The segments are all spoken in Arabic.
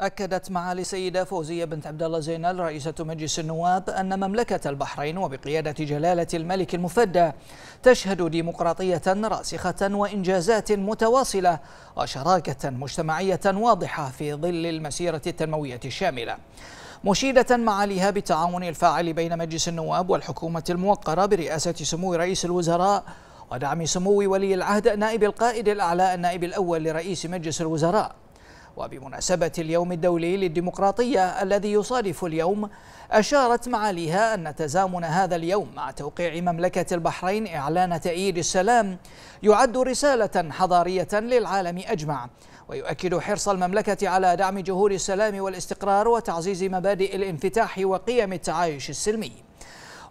أكدت معالي السيدة فوزية بنت عبد الله زينال رئيسة مجلس النواب أن مملكة البحرين وبقيادة جلالة الملك المفدى تشهد ديمقراطية راسخة وإنجازات متواصلة وشراكة مجتمعية واضحة في ظل المسيرة التنموية الشاملة مشيدة معاليها بالتعاون الفاعل بين مجلس النواب والحكومة الموقرة برئاسة سمو رئيس الوزراء ودعم سمو ولي العهد نائب القائد الأعلى النائب الأول لرئيس مجلس الوزراء وبمناسبة اليوم الدولي للديمقراطية الذي يصادف اليوم أشارت معاليها أن تزامن هذا اليوم مع توقيع مملكة البحرين إعلان تأييد السلام يعد رسالة حضارية للعالم أجمع ويؤكد حرص المملكة على دعم جهود السلام والاستقرار وتعزيز مبادئ الانفتاح وقيم التعايش السلمي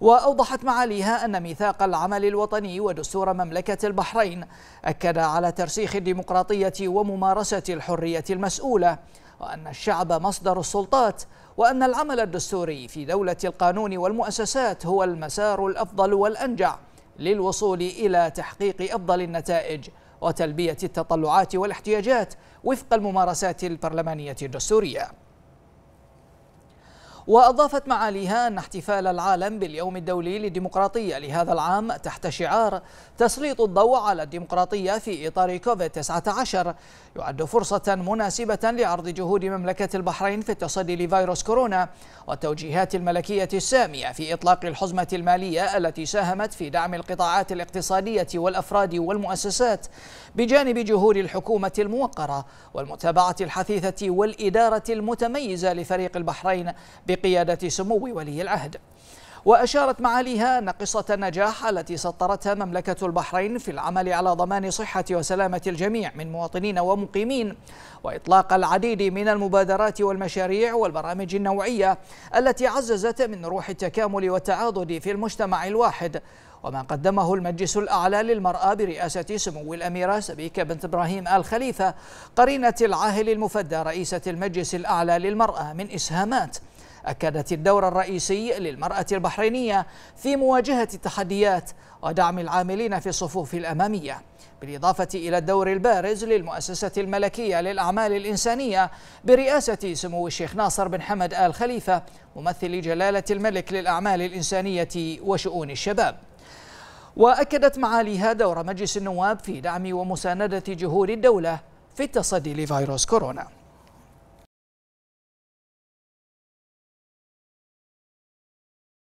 وأوضحت معاليها أن ميثاق العمل الوطني ودستور مملكة البحرين أكد على ترسيخ الديمقراطية وممارسة الحرية المسؤولة وأن الشعب مصدر السلطات وأن العمل الدستوري في دولة القانون والمؤسسات هو المسار الأفضل والأنجع للوصول إلى تحقيق أفضل النتائج وتلبية التطلعات والاحتياجات وفق الممارسات البرلمانية الدستورية وأضافت معاليها أن احتفال العالم باليوم الدولي للديمقراطية لهذا العام تحت شعار تسليط الضوء على الديمقراطية في إطار كوفيد 19 يعد فرصة مناسبة لعرض جهود مملكة البحرين في التصدي لفيروس كورونا والتوجيهات الملكية السامية في إطلاق الحزمة المالية التي ساهمت في دعم القطاعات الاقتصادية والأفراد والمؤسسات بجانب جهود الحكومة الموقرة والمتابعة الحثيثة والإدارة المتميزة لفريق البحرين بقيادة سمو ولي العهد وأشارت معاليها نقصة النجاح التي سطرتها مملكة البحرين في العمل على ضمان صحة وسلامة الجميع من مواطنين ومقيمين وإطلاق العديد من المبادرات والمشاريع والبرامج النوعية التي عززت من روح التكامل والتعاضد في المجتمع الواحد وما قدمه المجلس الأعلى للمرأة برئاسة سمو الأميرة سبيكة بنت إبراهيم آل خليفة قرينة العاهل المفدى رئيسة المجلس الأعلى للمرأة من إسهامات أكدت الدور الرئيسي للمرأة البحرينية في مواجهة التحديات ودعم العاملين في الصفوف الأمامية بالإضافة إلى الدور البارز للمؤسسة الملكية للأعمال الإنسانية برئاسة سمو الشيخ ناصر بن حمد آل خليفة ممثل جلالة الملك للأعمال الإنسانية وشؤون الشباب وأكدت معاليها دور مجلس النواب في دعم ومساندة جهود الدولة في التصدي لفيروس كورونا